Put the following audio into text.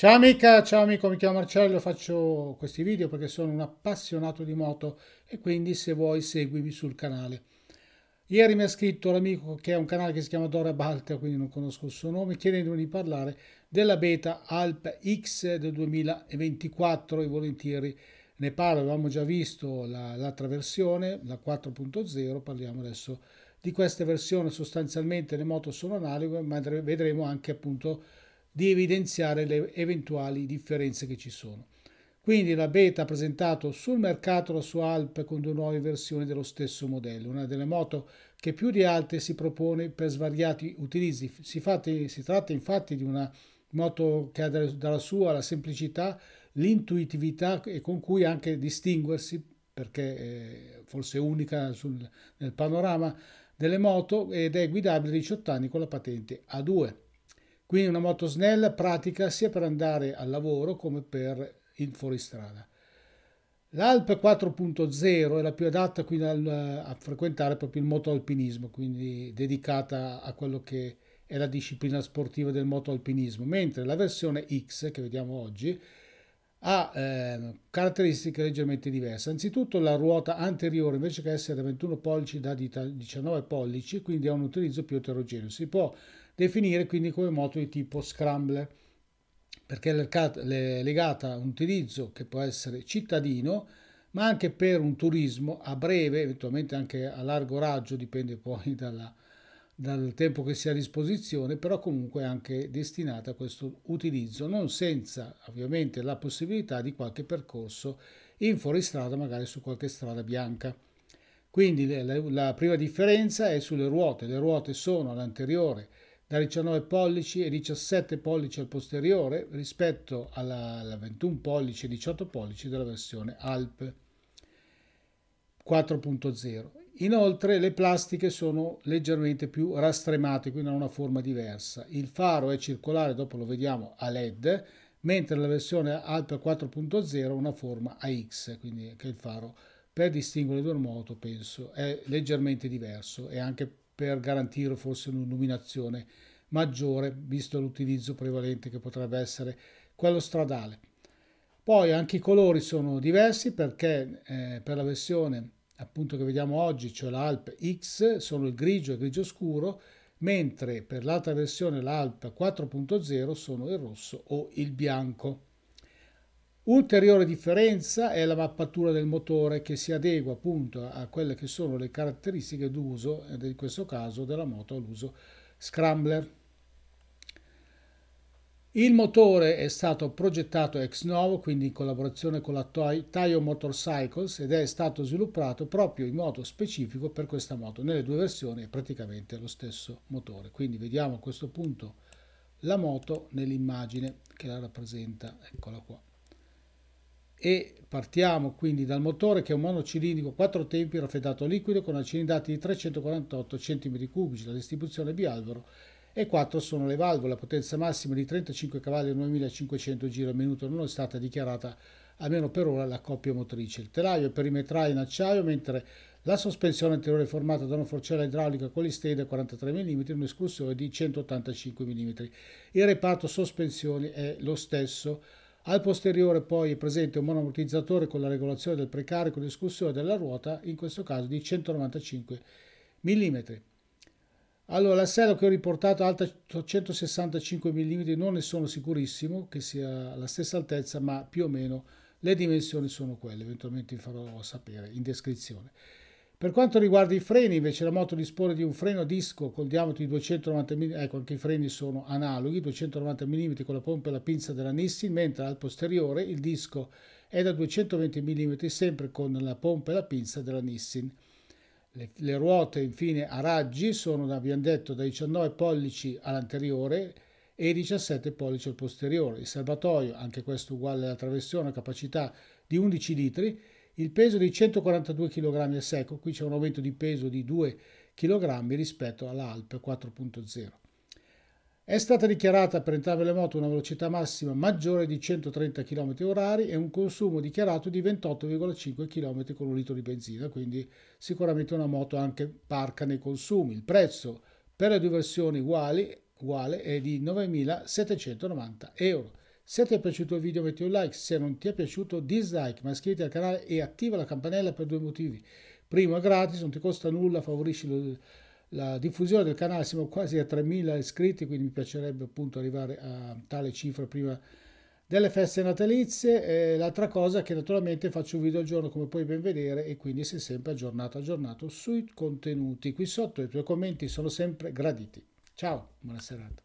Ciao amica, ciao amico, mi chiamo Marcello, faccio questi video perché sono un appassionato di moto e quindi se vuoi seguimi sul canale. Ieri mi ha scritto l'amico che ha un canale che si chiama Dora Baltea, quindi non conosco il suo nome, chiedendomi di parlare della beta Alp X del 2024 e volentieri ne parlo, avevamo già visto l'altra versione, la 4.0, parliamo adesso di questa versione, sostanzialmente le moto sono analoghe, ma vedremo anche appunto di evidenziare le eventuali differenze che ci sono. Quindi la Beta ha presentato sul mercato la sua Alp con due nuove versioni dello stesso modello, una delle moto che più di altre si propone per svariati utilizzi. Si, fate, si tratta infatti di una moto che ha dalla sua la semplicità, l'intuitività e con cui anche distinguersi, perché eh, forse unica sul, nel panorama delle moto, ed è guidabile a 18 anni con la patente A2. Quindi una moto snell pratica sia per andare al lavoro come per il fuoristrada. L'Alp 4.0 è la più adatta quindi al, a frequentare proprio il motoalpinismo, quindi dedicata a quello che è la disciplina sportiva del motoalpinismo, mentre la versione X che vediamo oggi ha eh, caratteristiche leggermente diverse. Anzitutto la ruota anteriore invece che essere 21 pollici da 19 pollici, quindi ha un utilizzo più eterogeneo. Si può definire quindi come moto di tipo scrambler perché è legata a un utilizzo che può essere cittadino ma anche per un turismo a breve, eventualmente anche a largo raggio, dipende poi dalla, dal tempo che si ha a disposizione, però comunque anche destinata a questo utilizzo, non senza ovviamente la possibilità di qualche percorso in fuoristrada, magari su qualche strada bianca. Quindi la, la prima differenza è sulle ruote, le ruote sono all'anteriore da 19 pollici e 17 pollici al posteriore rispetto alla, alla 21 pollici e 18 pollici della versione Alp 4.0. Inoltre le plastiche sono leggermente più rastremate, quindi hanno una forma diversa. Il faro è circolare, dopo lo vediamo, a LED, mentre la versione Alp 4.0 ha una forma AX, quindi anche il faro per distinguere le due moto penso è leggermente diverso e anche per garantire forse un'illuminazione maggiore, visto l'utilizzo prevalente che potrebbe essere quello stradale. Poi anche i colori sono diversi perché eh, per la versione appunto che vediamo oggi, cioè l'Alp X, sono il grigio e il grigio scuro, mentre per l'altra versione l'Alp 4.0 sono il rosso o il bianco. Ulteriore differenza è la mappatura del motore che si adegua appunto a quelle che sono le caratteristiche d'uso, in questo caso della moto all'uso scrambler. Il motore è stato progettato ex novo, quindi in collaborazione con la Taio Motorcycles ed è stato sviluppato proprio in modo specifico per questa moto. Nelle due versioni è praticamente lo stesso motore. Quindi vediamo a questo punto la moto nell'immagine che la rappresenta, eccola qua e partiamo quindi dal motore che è un monocilindrico a quattro tempi raffreddato a liquido con accendati di 348 cm3, la distribuzione bialvero e quattro sono le valvole, la potenza massima di 35 cavalli e 9500 giri al minuto non è stata dichiarata almeno per ora la coppia motrice. Il telaio è perimetrale in acciaio mentre la sospensione anteriore è formata da una forcella idraulica con l'istede 43 mm e un'esclusione di 185 mm. Il reparto sospensioni è lo stesso al posteriore poi è presente un monoamortizzatore con la regolazione del precarico di escursione della ruota, in questo caso di 195 mm. Allora, la sella che ho riportato alta 165 mm non ne sono sicurissimo che sia la stessa altezza, ma più o meno le dimensioni sono quelle, eventualmente vi farò sapere in descrizione. Per quanto riguarda i freni, invece la moto dispone di un freno disco col diametro di 290 mm, ecco anche i freni sono analoghi, 290 mm con la pompa e la pinza della Nissin, mentre al posteriore il disco è da 220 mm sempre con la pompa e la pinza della Nissin. Le, le ruote infine a raggi sono, abbiamo detto, da 19 pollici all'anteriore e 17 pollici al posteriore. Il serbatoio, anche questo uguale alla traversione, ha capacità di 11 litri il peso di 142 kg al secco, qui c'è un aumento di peso di 2 kg rispetto alla Alp 4.0. È stata dichiarata per entrambe le moto una velocità massima maggiore di 130 km h e un consumo dichiarato di 28,5 km con un litro di benzina, quindi sicuramente una moto anche parca nei consumi. Il prezzo per le due versioni uguali, uguale è di 9.790 euro. Se ti è piaciuto il video metti un like, se non ti è piaciuto dislike, ma iscriviti al canale e attiva la campanella per due motivi. Primo è gratis, non ti costa nulla, favorisci lo, la diffusione del canale, siamo quasi a 3.000 iscritti, quindi mi piacerebbe appunto arrivare a tale cifra prima delle feste natalizie. l'altra cosa è che naturalmente faccio un video al giorno come puoi ben vedere e quindi sei sempre aggiornato, aggiornato sui contenuti. Qui sotto i tuoi commenti sono sempre graditi. Ciao, buona serata.